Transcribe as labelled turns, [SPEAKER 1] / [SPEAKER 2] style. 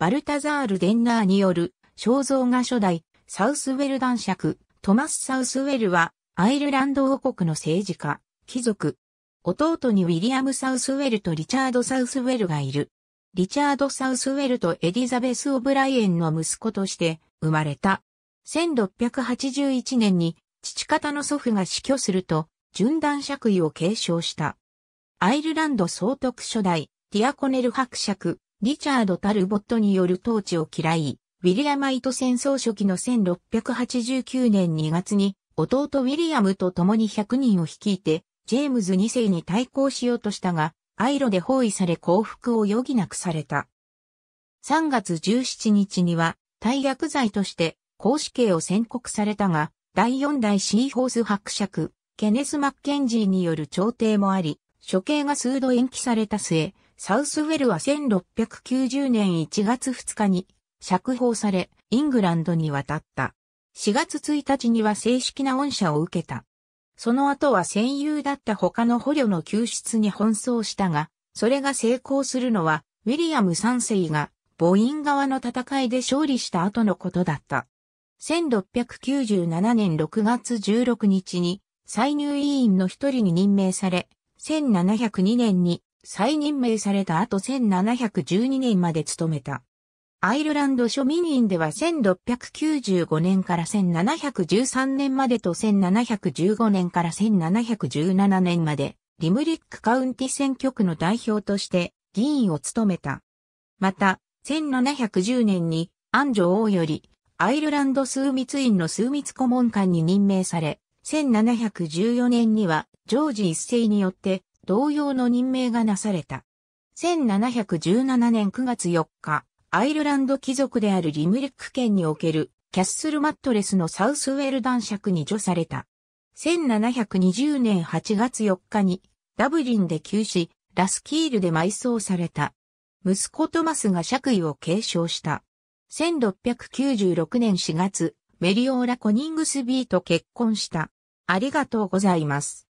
[SPEAKER 1] バルタザール・デンナーによる肖像画初代サウスウェル男爵トマス・サウスウェルはアイルランド王国の政治家、貴族。弟にウィリアム・サウスウェルとリチャード・サウスウェルがいる。リチャード・サウスウェルとエリザベス・オブライエンの息子として生まれた。1681年に父方の祖父が死去すると、純男爵位を継承した。アイルランド総督初代、ディアコネル伯爵、リチャード・タルボットによる統治を嫌い、ウィリアマイト戦争初期の1689年2月に、弟ウィリアムと共に100人を率いて、ジェームズ2世に対抗しようとしたが、アイロで包囲され降伏を余儀なくされた。3月17日には、大薬罪として、公死刑を宣告されたが、第4代シーホース伯爵、ケネス・マッケンジーによる調停もあり、処刑が数度延期された末、サウスウェルは1690年1月2日に釈放され、イングランドに渡った。4月1日には正式な恩赦を受けた。その後は戦友だった他の捕虜の救出に奔走したが、それが成功するのは、ウィリアム3世が母音側の戦いで勝利した後のことだった。1697年6月16日に、歳入委員の一人に任命され、1702年に再任命された後1712年まで務めた。アイルランド庶民院では1695年から1713年までと1715年から1717年まで、リムリックカウンティ選挙区の代表として議員を務めた。また、1710年に安城王よりアイルランド数密院の数密顧問官に任命され、1714年にはジョージ一世によって同様の任命がなされた。1717年9月4日、アイルランド貴族であるリムリック県におけるキャッスルマットレスのサウスウェル男爵に除された。1720年8月4日にダブリンで急死、ラスキールで埋葬された。息子トマスが爵位を継承した。1696年4月、メリオーラ・コニングスビーと結婚した。ありがとうございます。